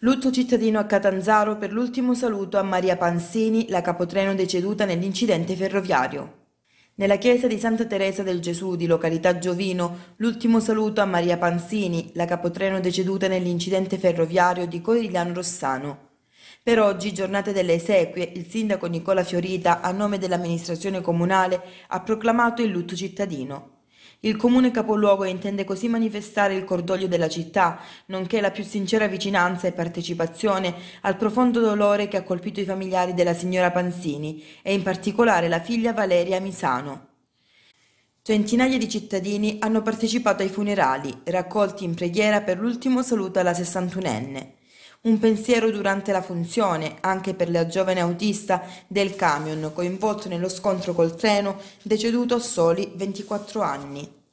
Lutto cittadino a Catanzaro per l'ultimo saluto a Maria Pansini, la capotreno deceduta nell'incidente ferroviario. Nella chiesa di Santa Teresa del Gesù di località Giovino, l'ultimo saluto a Maria Pansini, la capotreno deceduta nell'incidente ferroviario di Corigliano Rossano. Per oggi, giornate delle esequie, il sindaco Nicola Fiorita, a nome dell'amministrazione comunale, ha proclamato il lutto cittadino. Il comune capoluogo intende così manifestare il cordoglio della città, nonché la più sincera vicinanza e partecipazione al profondo dolore che ha colpito i familiari della signora Panzini e in particolare la figlia Valeria Misano. Centinaia di cittadini hanno partecipato ai funerali, raccolti in preghiera per l'ultimo saluto alla 61enne. Un pensiero durante la funzione, anche per la giovane autista del camion coinvolto nello scontro col treno, deceduto a soli 24 anni.